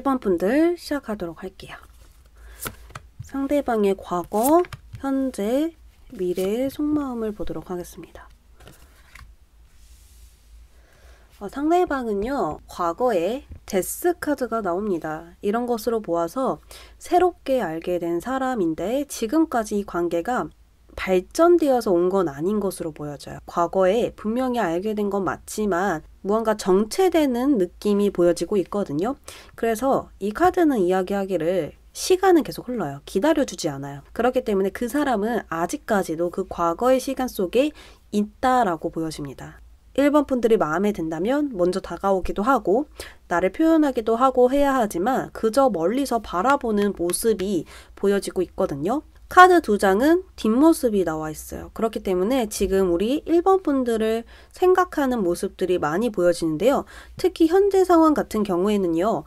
1번 분들 시작하도록 할게요. 상대방의 과거, 현재, 미래의 속마음을 보도록 하겠습니다. 어, 상대방은요, 과거에 데스 카드가 나옵니다. 이런 것으로 보아서 새롭게 알게 된 사람인데 지금까지 이 관계가 발전되어서 온 건 아닌 것으로 보여져요. 과거에 분명히 알게 된 건 맞지만 무언가 정체되는 느낌이 보여지고 있거든요. 그래서 이 카드는 이야기하기를 시간은 계속 흘러요. 기다려주지 않아요. 그렇기 때문에 그 사람은 아직까지도 그 과거의 시간 속에 있다라고 보여집니다. 1번 분들이 마음에 든다면 먼저 다가오기도 하고 나를 표현하기도 하고 해야 하지만 그저 멀리서 바라보는 모습이 보여지고 있거든요. 카드 두 장은 뒷모습이 나와 있어요. 그렇기 때문에 지금 우리 1번 분들을 생각하는 모습들이 많이 보여지는데요. 특히 현재 상황 같은 경우에는요.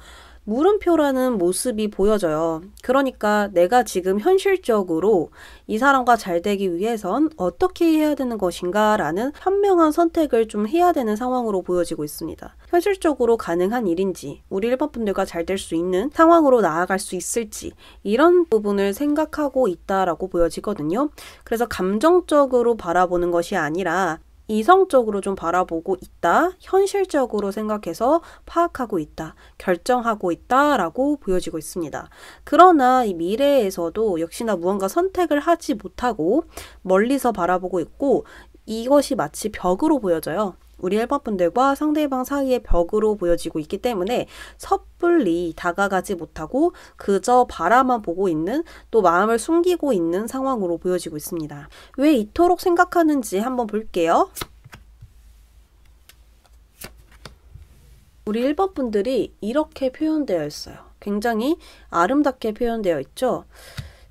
물음표라는 모습이 보여져요. 그러니까 내가 지금 현실적으로 이 사람과 잘 되기 위해선 어떻게 해야 되는 것인가 라는 현명한 선택을 좀 해야 되는 상황으로 보여지고 있습니다. 현실적으로 가능한 일인지, 우리 일반 분들과 잘 될 수 있는 상황으로 나아갈 수 있을지, 이런 부분을 생각하고 있다라고 보여지거든요. 그래서 감정적으로 바라보는 것이 아니라 이성적으로 좀 바라보고 있다, 현실적으로 생각해서 파악하고 있다, 결정하고 있다라고 보여지고 있습니다. 그러나 이 미래에서도 역시나 무언가 선택을 하지 못하고 멀리서 바라보고 있고 이것이 마치 벽으로 보여져요. 우리 헬퍼분들과 상대방 사이의 벽으로 보여지고 있기 때문에 섣불리 다가가지 못하고 그저 바라만 보고 있는 또 마음을 숨기고 있는 상황으로 보여지고 있습니다. 왜 이토록 생각하는지 한번 볼게요. 우리 1번 분들이 이렇게 표현되어 있어요. 굉장히 아름답게 표현되어 있죠.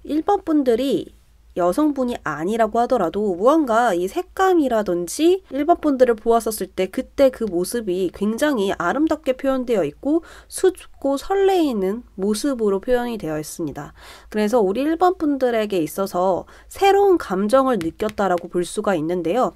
1번 분들이 여성분이 아니라고 하더라도 무언가 이 색감이라든지 일반 분들을 보았었을 때 그때 그 모습이 굉장히 아름답게 표현되어 있고 수줍고 설레이는 모습으로 표현이 되어 있습니다. 그래서 우리 일반 분들에게 있어서 새로운 감정을 느꼈다라고 볼 수가 있는데요.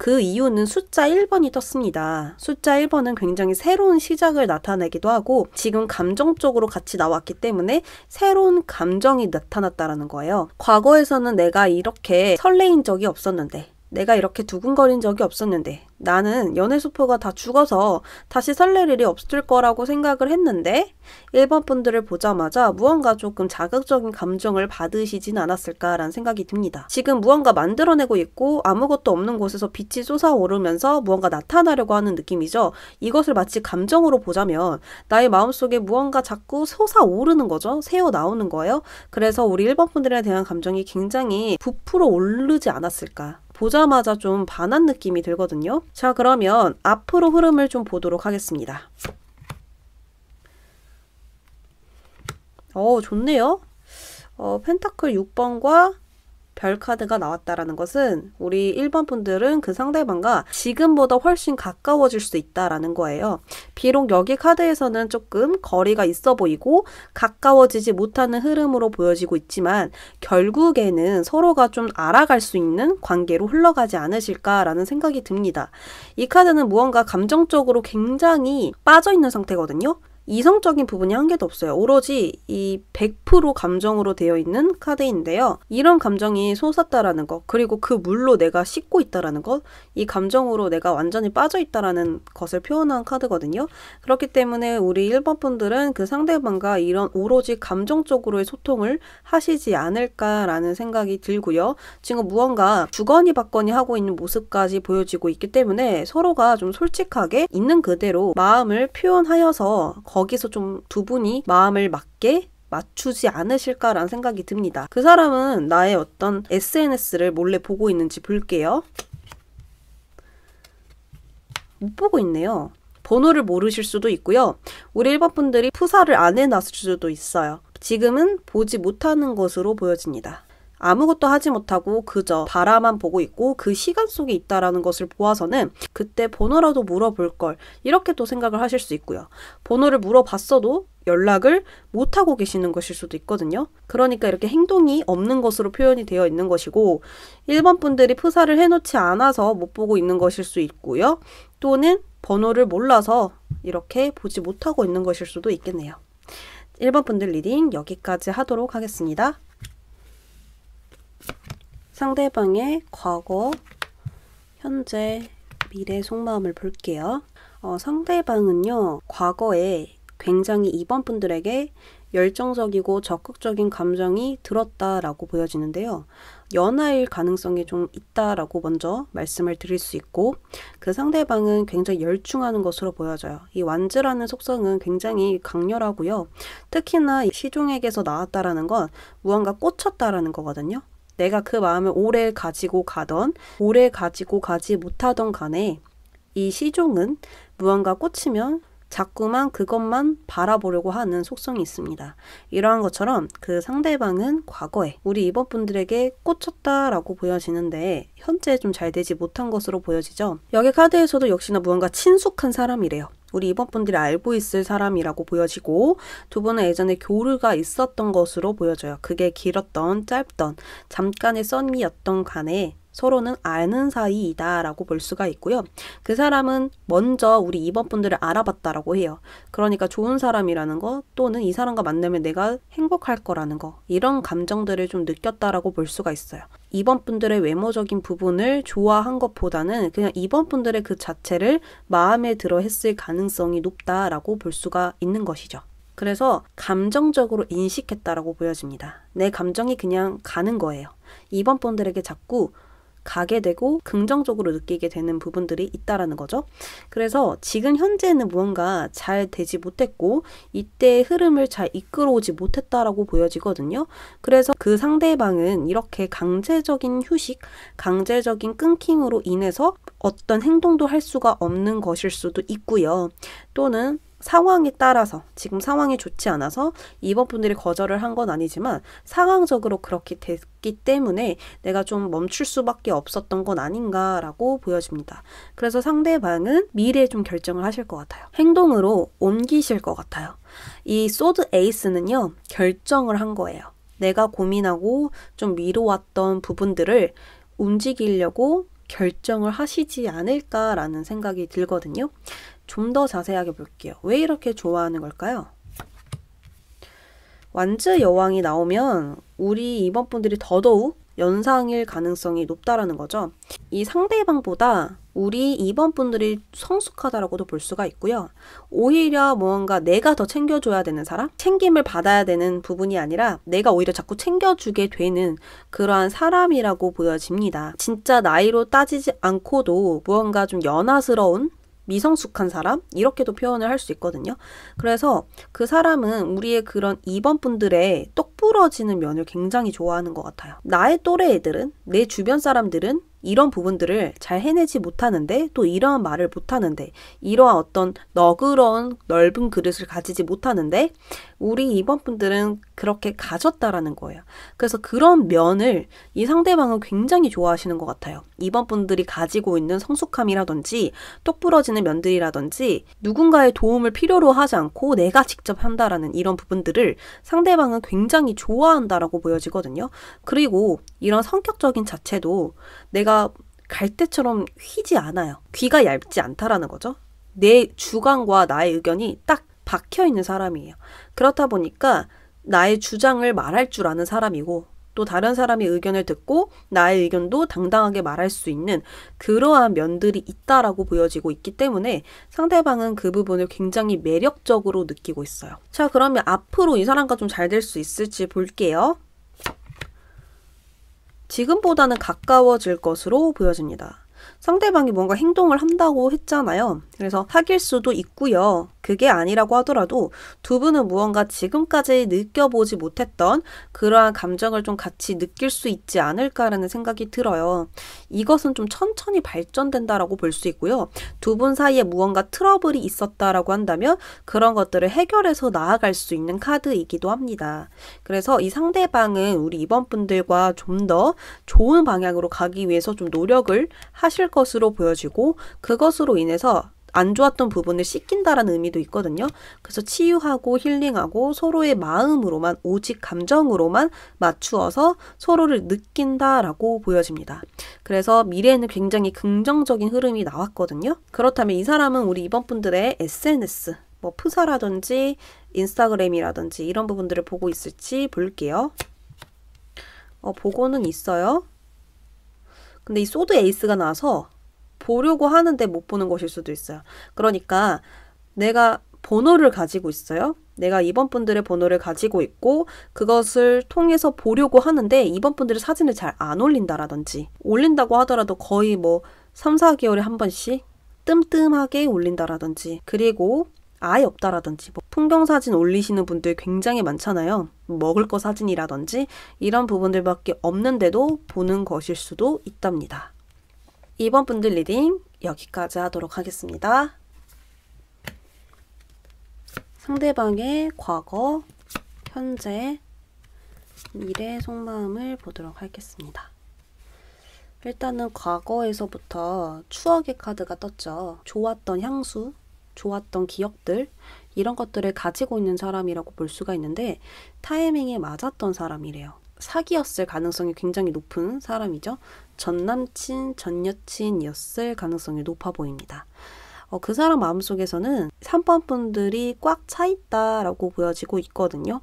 그 이유는 숫자 1번이 떴습니다. 숫자 1번은 굉장히 새로운 시작을 나타내기도 하고 지금 감정적으로 같이 나왔기 때문에 새로운 감정이 나타났다라는 거예요. 과거에서는 내가 이렇게 설레인 적이 없었는데 내가 이렇게 두근거린 적이 없었는데 나는 연애 소포가 다 죽어서 다시 설렐 일이 없을 거라고 생각을 했는데 1번 분들을 보자마자 무언가 조금 자극적인 감정을 받으시진 않았을까라는 생각이 듭니다. 지금 무언가 만들어내고 있고 아무것도 없는 곳에서 빛이 솟아오르면서 무언가 나타나려고 하는 느낌이죠. 이것을 마치 감정으로 보자면 나의 마음속에 무언가 자꾸 솟아오르는 거죠. 새어 나오는 거예요. 그래서 우리 1번 분들에 대한 감정이 굉장히 부풀어 오르지 않았을까 보자마자 좀 반한 느낌이 들거든요. 자, 그러면 앞으로 흐름을 좀 보도록 하겠습니다. 어, 좋네요. 어, 펜타클 6번과 별 카드가 나왔다라는 것은 우리 1번 분들은 그 상대방과 지금보다 훨씬 가까워질 수 있다라는 거예요. 비록 여기 카드에서는 조금 거리가 있어 보이고 가까워지지 못하는 흐름으로 보여지고 있지만 결국에는 서로가 좀 알아갈 수 있는 관계로 흘러가지 않으실까라는 생각이 듭니다. 이 카드는 무언가 감정적으로 굉장히 빠져 있는 상태거든요. 이성적인 부분이 한 개도 없어요. 오로지 이 100% 감정으로 되어 있는 카드인데요. 이런 감정이 솟았다라는 것, 그리고 그 물로 내가 씻고 있다라는 것, 이 감정으로 내가 완전히 빠져 있다라는 것을 표현한 카드거든요. 그렇기 때문에 우리 1번 분들은 그 상대방과 이런 오로지 감정적으로의 소통을 하시지 않을까라는 생각이 들고요. 지금 무언가 주거니 받거니 하고 있는 모습까지 보여지고 있기 때문에 서로가 좀 솔직하게 있는 그대로 마음을 표현하여서 거 거기서 좀 두 분이 마음을 맞게 맞추지 않으실까라는 생각이 듭니다. 그 사람은 나의 어떤 SNS를 몰래 보고 있는지 볼게요. 못 보고 있네요. 번호를 모르실 수도 있고요. 우리 일번 분들이 푸사를 안 해놨을 수도 있어요. 지금은 보지 못하는 것으로 보여집니다. 아무것도 하지 못하고 그저 바라만 보고 있고 그 시간 속에 있다라는 것을 보아서는 그때 번호라도 물어볼 걸 이렇게 또 생각을 하실 수 있고요. 번호를 물어봤어도 연락을 못하고 계시는 것일 수도 있거든요. 그러니까 이렇게 행동이 없는 것으로 표현이 되어 있는 것이고, 1번 분들이 프사를 해놓지 않아서 못 보고 있는 것일 수 있고요. 또는 번호를 몰라서 이렇게 보지 못하고 있는 것일 수도 있겠네요. 1번 분들 리딩 여기까지 하도록 하겠습니다. 상대방의 과거, 현재, 미래 속마음을 볼게요. 어, 상대방은요, 과거에 굉장히 이번 분들에게 열정적이고 적극적인 감정이 들었다라고 보여지는데요. 연하일 가능성이 좀 있다라고 먼저 말씀을 드릴 수 있고 그 상대방은 굉장히 열중하는 것으로 보여져요. 이 완즈라는 속성은 굉장히 강렬하고요. 특히나 시종에게서 나왔다라는 건 무언가 꽂혔다라는 거거든요. 내가 그 마음을 오래 가지고 가던 오래 가지고 가지 못하던 간에 이 시종은 무언가 꽂히면 자꾸만 그것만 바라보려고 하는 속성이 있습니다. 이러한 것처럼 그 상대방은 과거에 우리 이번 분들에게 꽂혔다라고 보여지는데 현재 좀 잘 되지 못한 것으로 보여지죠. 여기 카드에서도 역시나 무언가 친숙한 사람이래요. 우리 2번 분들이 알고 있을 사람이라고 보여지고 두 분은 예전에 교류가 있었던 것으로 보여져요. 그게 길었던 짧던 잠깐의 썸이었던 간에 서로는 아는 사이이다라고 볼 수가 있고요. 그 사람은 먼저 우리 2번 분들을 알아봤다라고 해요. 그러니까 좋은 사람이라는 거 또는 이 사람과 만나면 내가 행복할 거라는 거 이런 감정들을 좀 느꼈다라고 볼 수가 있어요. 2번 분들의 외모적인 부분을 좋아한 것보다는 그냥 2번 분들의 그 자체를 마음에 들어 했을 가능성이 높다라고 볼 수가 있는 것이죠. 그래서 감정적으로 인식했다라고 보여집니다. 내 감정이 그냥 가는 거예요. 2번 분들에게 자꾸 가게 되고 긍정적으로 느끼게 되는 부분들이 있다라는 거죠. 그래서 지금 현재는 무언가 잘 되지 못했고 이때의 흐름을 잘 이끌어오지 못했다라고 보여지거든요. 그래서 그 상대방은 이렇게 강제적인 휴식, 강제적인 끊김으로 인해서 어떤 행동도 할 수가 없는 것일 수도 있고요. 또는 상황에 따라서 지금 상황이 좋지 않아서 이번 분들이 거절을 한 건 아니지만 상황적으로 그렇게 됐기 때문에 내가 좀 멈출 수밖에 없었던 건 아닌가라고 보여집니다. 그래서 상대방은 미래에 좀 결정을 하실 것 같아요. 행동으로 옮기실 것 같아요. 이 소드 에이스는요, 결정을 한 거예요. 내가 고민하고 좀 미뤄왔던 부분들을 움직이려고 결정을 하시지 않을까라는 생각이 들거든요. 좀더 자세하게 볼게요. 왜 이렇게 좋아하는 걸까요? 완즈 여왕이 나오면 우리 이번 분들이 더더욱 연상일 가능성이 높다라는 거죠. 이 상대방보다 우리 2번 분들이 성숙하다라고도 볼 수가 있고요. 오히려 뭔가 내가 더 챙겨줘야 되는 사람, 챙김을 받아야 되는 부분이 아니라 내가 오히려 자꾸 챙겨주게 되는 그러한 사람이라고 보여집니다. 진짜 나이로 따지지 않고도 무언가 좀 연하스러운 미성숙한 사람 이렇게도 표현을 할 수 있거든요. 그래서 그 사람은 우리의 그런 2번 분들의 똑부러지는 면을 굉장히 좋아하는 것 같아요. 나의 또래 애들은 내 주변 사람들은 이런 부분들을 잘 해내지 못하는데 또 이러한 말을 못하는데 이러한 어떤 너그러운 넓은 그릇을 가지지 못하는데 우리 이번 분들은 그렇게 가졌다라는 거예요. 그래서 그런 면을 이 상대방은 굉장히 좋아하시는 것 같아요. 이번 분들이 가지고 있는 성숙함이라든지 똑부러지는 면들이라든지 누군가의 도움을 필요로 하지 않고 내가 직접 한다라는 이런 부분들을 상대방은 굉장히 좋아한다라고 보여지거든요. 그리고 이런 성격적인 자체도 내가 갈대처럼 휘지 않아요. 귀가 얇지 않다라는 거죠. 내 주관과 나의 의견이 딱 박혀 있는 사람이에요. 그렇다 보니까 나의 주장을 말할 줄 아는 사람이고 또 다른 사람의 의견을 듣고 나의 의견도 당당하게 말할 수 있는 그러한 면들이 있다라고 보여지고 있기 때문에 상대방은 그 부분을 굉장히 매력적으로 느끼고 있어요. 자, 그러면 앞으로 이 사람과 좀 잘 될 수 있을지 볼게요. 지금보다는 가까워질 것으로 보여집니다. 상대방이 뭔가 행동을 한다고 했잖아요. 그래서 사귈 수도 있고요. 그게 아니라고 하더라도 두 분은 무언가 지금까지 느껴보지 못했던 그러한 감정을 좀 같이 느낄 수 있지 않을까라는 생각이 들어요. 이것은 좀 천천히 발전된다라고 볼 수 있고요. 두 분 사이에 무언가 트러블이 있었다라고 한다면 그런 것들을 해결해서 나아갈 수 있는 카드이기도 합니다. 그래서 이 상대방은 우리 이번 분들과 좀 더 좋은 방향으로 가기 위해서 좀 노력을 하시 하실 것으로 보여지고 그것으로 인해서 안 좋았던 부분을 씻긴다라는 의미도 있거든요. 그래서 치유하고 힐링하고 서로의 마음으로만 오직 감정으로만 맞추어서 서로를 느낀다라고 보여집니다. 그래서 미래에는 굉장히 긍정적인 흐름이 나왔거든요. 그렇다면 이 사람은 우리 이번 분들의 SNS 뭐 프사라든지 인스타그램이라든지 이런 부분들을 보고 있을지 볼게요. 어, 보고는 있어요. 근데 이 소드 에이스가 나와서 보려고 하는데 못 보는 것일 수도 있어요. 그러니까 내가 번호를 가지고 있어요. 내가 2번 분들의 번호를 가지고 있고 그것을 통해서 보려고 하는데 2번 분들의 사진을 잘 안 올린다라든지 올린다고 하더라도 거의 뭐 3, 4개월에 한 번씩 뜸뜸하게 올린다라든지 그리고 아예 없다라든지 뭐 풍경 사진 올리시는 분들 굉장히 많잖아요. 먹을 거 사진이라든지 이런 부분들밖에 없는데도 보는 것일 수도 있답니다. 이번 분들 리딩 여기까지 하도록 하겠습니다. 상대방의 과거, 현재, 미래 속마음을 보도록 하겠습니다. 일단은 과거에서부터 추억의 카드가 떴죠. 좋았던 향수, 좋았던 기억들 이런 것들을 가지고 있는 사람이라고 볼 수가 있는데 타이밍에 맞았던 사람이래요. 사기였을 가능성이 굉장히 높은 사람이죠. 전 남친, 전 여친이었을 가능성이 높아 보입니다. 어, 그 사람 마음속에서는 3번 분들이 꽉 차 있다라고 보여지고 있거든요.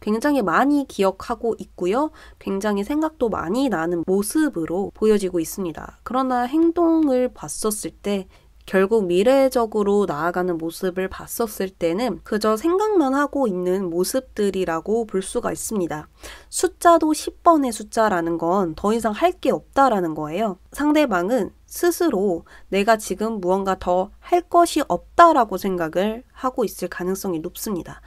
굉장히 많이 기억하고 있고요. 굉장히 생각도 많이 나는 모습으로 보여지고 있습니다. 그러나 행동을 봤었을 때 결국 미래적으로 나아가는 모습을 봤었을 때는 그저 생각만 하고 있는 모습들이라고 볼 수가 있습니다. 숫자도 10번의 숫자라는 건 더 이상 할 게 없다라는 거예요. 상대방은 스스로 내가 지금 무언가 더 할 것이 없다라고 생각을 하고 있을 가능성이 높습니다.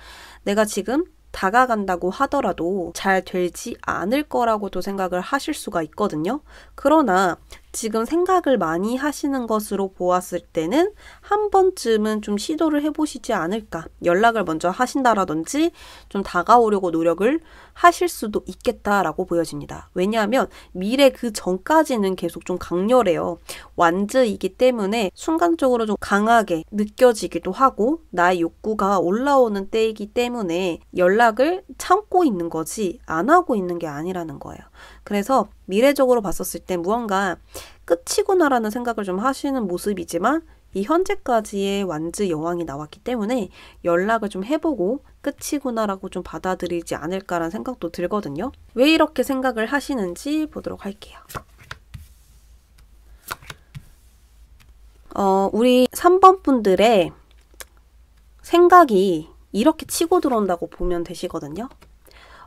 내가 지금 다가간다고 하더라도 잘 되지 않을 거라고도 생각을 하실 수가 있거든요. 그러나 지금 생각을 많이 하시는 것으로 보았을 때는 한 번쯤은 좀 시도를 해보시지 않을까. 연락을 먼저 하신다라든지 좀 다가오려고 노력을 하실 수도 있겠다라고 보여집니다. 왜냐하면 미래 그 전까지는 계속 좀 강렬해요. 완즈이기 때문에 순간적으로 좀 강하게 느껴지기도 하고 나의 욕구가 올라오는 때이기 때문에 연락을 참고 있는 거지 안 하고 있는 게 아니라는 거예요. 그래서 미래적으로 봤었을 때 무언가 끝이구나라는 생각을 좀 하시는 모습이지만 이 현재까지의 완즈 여왕이 나왔기 때문에 연락을 좀 해보고 끝이구나라고 좀 받아들이지 않을까라는 생각도 들거든요. 왜 이렇게 생각을 하시는지 보도록 할게요. 어, 우리 3번 분들의 생각이 이렇게 치고 들어온다고 보면 되시거든요.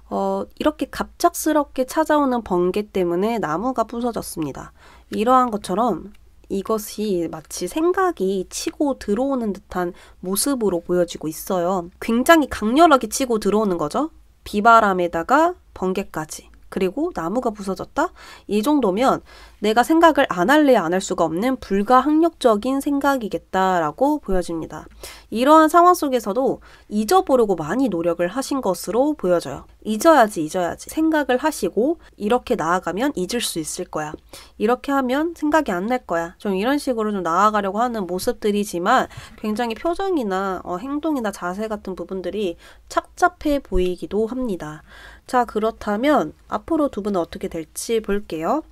어, 이렇게 갑작스럽게 찾아오는 번개 때문에 나무가 부서졌습니다. 이러한 것처럼 이것이 마치 생각이 치고 들어오는 듯한 모습으로 보여지고 있어요. 굉장히 강렬하게 치고 들어오는 거죠. 비바람에다가 번개까지. 그리고 나무가 부서졌다? 이 정도면 내가 생각을 안 할래 안할 수가 없는 불가항력적인 생각이겠다라고 보여집니다. 이러한 상황 속에서도 잊어보려고 많이 노력을 하신 것으로 보여져요. 잊어야지, 잊어야지. 생각을 하시고 이렇게 나아가면 잊을 수 있을 거야. 이렇게 하면 생각이 안 날 거야. 좀 이런 식으로 좀 나아가려고 하는 모습들이지만 굉장히 표정이나 어, 행동이나 자세 같은 부분들이 착잡해 보이기도 합니다. 자, 그렇다면 앞으로 두 분은 어떻게 될지 볼게요.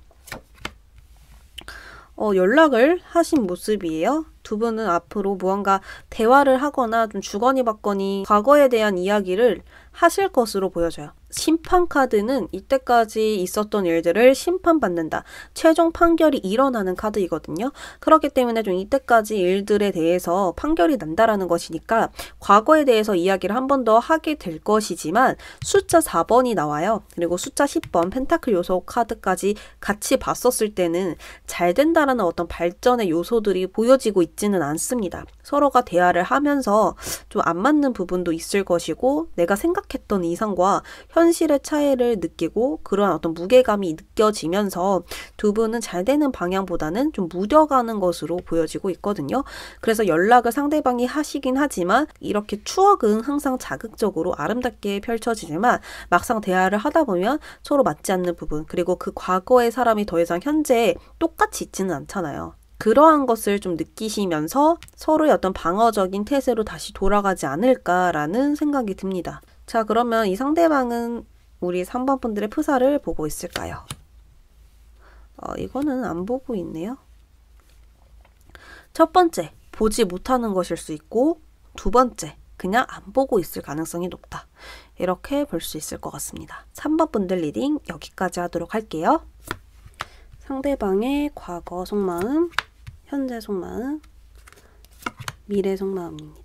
어, 연락을 하신 모습이에요. 두 분은 앞으로 무언가 대화를 하거나 좀 주거니 받거니 과거에 대한 이야기를 하실 것으로 보여져요. 심판 카드는 이때까지 있었던 일들을 심판받는다. 최종 판결이 일어나는 카드이거든요. 그렇기 때문에 좀 이때까지 일들에 대해서 판결이 난다라는 것이니까 과거에 대해서 이야기를 한 번 더 하게 될 것이지만 숫자 4번이 나와요. 그리고 숫자 10번 펜타클 요소 카드까지 같이 봤었을 때는 잘 된다라는 어떤 발전의 요소들이 보여지고 있지는 않습니다. 서로가 대화를 하면서 좀 안 맞는 부분도 있을 것이고 내가 생각했던 이상과 현 현실의 차이를 느끼고 그러한 어떤 무게감이 느껴지면서 두 분은 잘 되는 방향보다는 좀 무뎌가는 것으로 보여지고 있거든요. 그래서 연락을 상대방이 하시긴 하지만 이렇게 추억은 항상 자극적으로 아름답게 펼쳐지지만 막상 대화를 하다 보면 서로 맞지 않는 부분 그리고 그 과거의 사람이 더 이상 현재에 똑같이 있지는 않잖아요. 그러한 것을 좀 느끼시면서 서로의 어떤 방어적인 태세로 다시 돌아가지 않을까라는 생각이 듭니다. 자, 그러면 이 상대방은 우리 3번 분들의 프사를 보고 있을까요? 어, 이거는 안 보고 있네요. 첫 번째, 보지 못하는 것일 수 있고, 두 번째, 그냥 안 보고 있을 가능성이 높다. 이렇게 볼 수 있을 것 같습니다. 3번 분들 리딩 여기까지 하도록 할게요. 상대방의 과거 속마음, 현재 속마음, 미래 속마음입니다.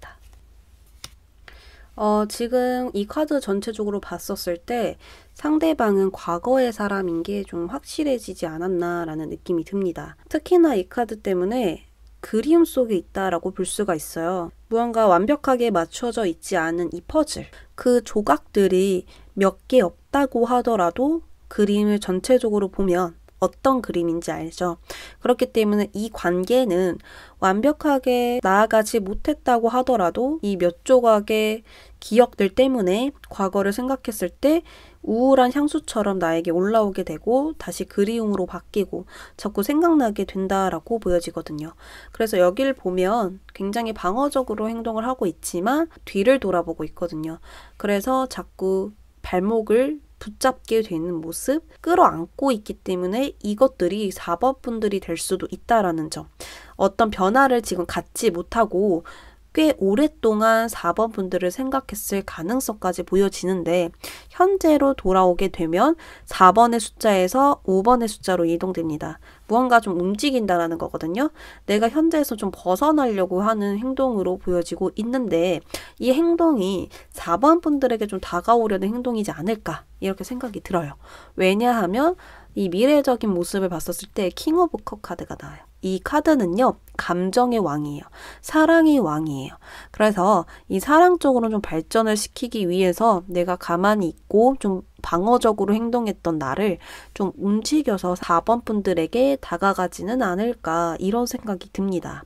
어, 지금 이 카드 전체적으로 봤었을 때 상대방은 과거의 사람인 게 좀 확실해지지 않았나라는 느낌이 듭니다. 특히나 이 카드 때문에 그리움 속에 있다라고 볼 수가 있어요. 무언가 완벽하게 맞춰져 있지 않은 이 퍼즐. 그 조각들이 몇 개 없다고 하더라도 그림을 전체적으로 보면 어떤 그림인지 알죠. 그렇기 때문에 이 관계는 완벽하게 나아가지 못했다고 하더라도 이 몇 조각의 기억들 때문에 과거를 생각했을 때 우울한 향수처럼 나에게 올라오게 되고 다시 그리움으로 바뀌고 자꾸 생각나게 된다라고 보여지거든요. 그래서 여기를 보면 굉장히 방어적으로 행동을 하고 있지만 뒤를 돌아보고 있거든요. 그래서 자꾸 발목을 붙잡게 되는 모습, 끌어안고 있기 때문에 이것들이 사법분들이될 수도 있다라는 점. 어떤 변화를 지금 갖지 못하고 꽤 오랫동안 4번분들을 생각했을 가능성까지 보여지는데 현재로 돌아오게 되면 4번의 숫자에서 5번의 숫자로 이동됩니다. 무언가 좀 움직인다라는 거거든요. 내가 현재에서 좀 벗어나려고 하는 행동으로 보여지고 있는데 이 행동이 4번 분들에게 좀 다가오려는 행동이지 않을까 이렇게 생각이 들어요. 왜냐하면 이 미래적인 모습을 봤었을 때 킹 오브 컵 카드가 나와요. 이 카드는요, 감정의 왕이에요. 사랑이 왕이에요. 그래서 이 사랑 쪽으로 좀 발전을 시키기 위해서 내가 가만히 있고 좀 방어적으로 행동했던 나를 좀 움직여서 4번 분들에게 다가가지는 않을까 이런 생각이 듭니다.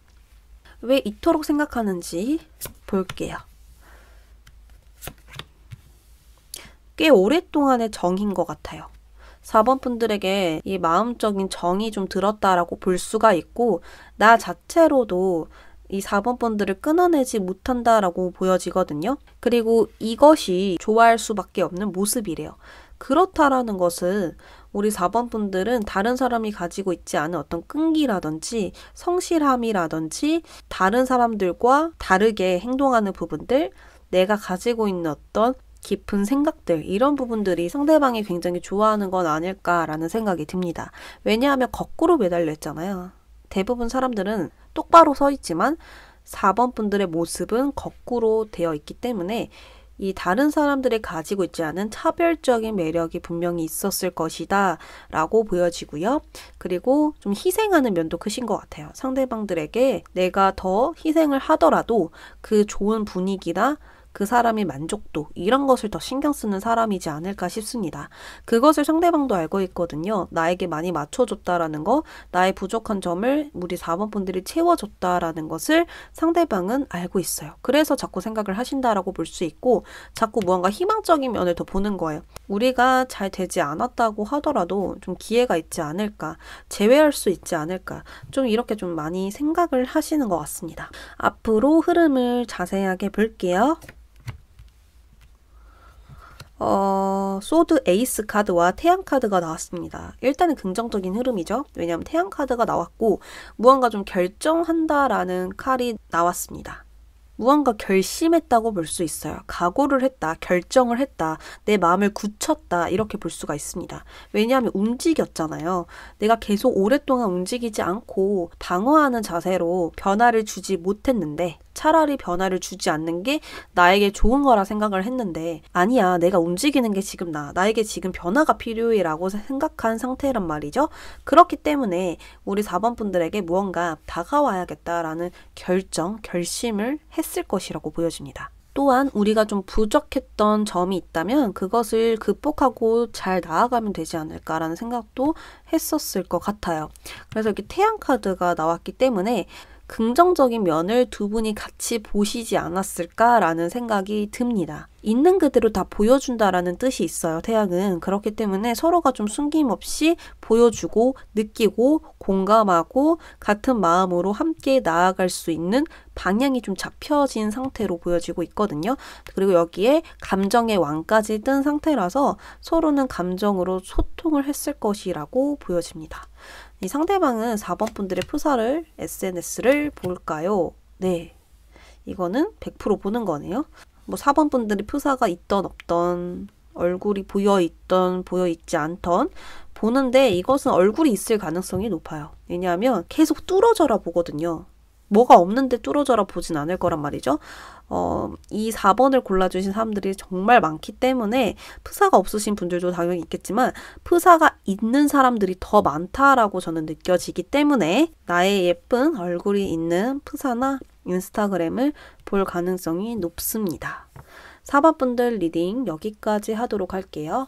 왜 이토록 생각하는지 볼게요. 꽤 오랫동안의 정인 것 같아요. 4번 분들에게 이 마음적인 정이 좀 들었다라고 볼 수가 있고, 나 자체로도 이 4번 분들을 끊어내지 못한다라고 보여지거든요. 그리고 이것이 좋아할 수밖에 없는 모습이래요. 그렇다라는 것은 우리 4번 분들은 다른 사람이 가지고 있지 않은 어떤 끈기라든지 성실함이라든지 다른 사람들과 다르게 행동하는 부분들 내가 가지고 있는 어떤 깊은 생각들 이런 부분들이 상대방이 굉장히 좋아하는 건 아닐까라는 생각이 듭니다. 왜냐하면 거꾸로 매달려 있잖아요. 대부분 사람들은 똑바로 서 있지만 4번 분들의 모습은 거꾸로 되어 있기 때문에 이 다른 사람들이 가지고 있지 않은 차별적인 매력이 분명히 있었을 것이다 라고 보여지고요. 그리고 좀 희생하는 면도 크신 것 같아요. 상대방들에게 내가 더 희생을 하더라도 그 좋은 분위기나 그 사람의 만족도 이런 것을 더 신경 쓰는 사람이지 않을까 싶습니다. 그것을 상대방도 알고 있거든요. 나에게 많이 맞춰줬다라는 거, 나의 부족한 점을 우리 4번 분들이 채워줬다라는 것을 상대방은 알고 있어요. 그래서 자꾸 생각을 하신다라고 볼 수 있고 자꾸 무언가 희망적인 면을 더 보는 거예요. 우리가 잘 되지 않았다고 하더라도 좀 기회가 있지 않을까, 제외할 수 있지 않을까, 좀 이렇게 좀 많이 생각을 하시는 것 같습니다. 앞으로 흐름을 자세하게 볼게요. 어, 소드 에이스 카드와 태양 카드가 나왔습니다. 일단은 긍정적인 흐름이죠. 왜냐하면 태양 카드가 나왔고 무언가 좀 결정한다라는 칼이 나왔습니다. 무언가 결심했다고 볼 수 있어요. 각오를 했다, 결정을 했다, 내 마음을 굳혔다, 이렇게 볼 수가 있습니다. 왜냐하면 움직였잖아요. 내가 계속 오랫동안 움직이지 않고 방어하는 자세로 변화를 주지 못했는데, 차라리 변화를 주지 않는 게 나에게 좋은 거라 생각을 했는데 아니야 내가 움직이는 게 지금 나 나에게 지금 변화가 필요해라고 생각한 상태란 말이죠. 그렇기 때문에 우리 4번 분들에게 무언가 다가와야겠다라는 결정, 결심을 했을 것이라고 보여집니다. 또한 우리가 좀 부족했던 점이 있다면 그것을 극복하고 잘 나아가면 되지 않을까라는 생각도 했었을 것 같아요. 그래서 이렇게 태양 카드가 나왔기 때문에 긍정적인 면을 두 분이 같이 보시지 않았을까라는 생각이 듭니다. 있는 그대로 다 보여준다라는 뜻이 있어요, 태양은. 그렇기 때문에 서로가 좀 숨김없이 보여주고, 느끼고, 공감하고, 같은 마음으로 함께 나아갈 수 있는 방향이 좀 잡혀진 상태로 보여지고 있거든요. 그리고 여기에 감정의 왕까지 뜬 상태라서 서로는 감정으로 소통을 했을 것이라고 보여집니다. 이 상대방은 4번 분들의 프사를 SNS를 볼까요? 네. 이거는 100% 보는 거네요. 뭐 4번 분들이 프사가 있던 없던 얼굴이 보여 있던 보여 있지 않던 보는데 이것은 얼굴이 있을 가능성이 높아요. 왜냐하면 계속 뚫어져라 보거든요. 뭐가 없는데 뚫어져라 보진 않을 거란 말이죠. 어, 이 4번을 골라주신 사람들이 정말 많기 때문에 프사가 없으신 분들도 당연히 있겠지만 프사가 있는 사람들이 더 많다라고 저는 느껴지기 때문에 나의 예쁜 얼굴이 있는 프사나 인스타그램을 볼 가능성이 높습니다. 4번 분들 리딩 여기까지 하도록 할게요.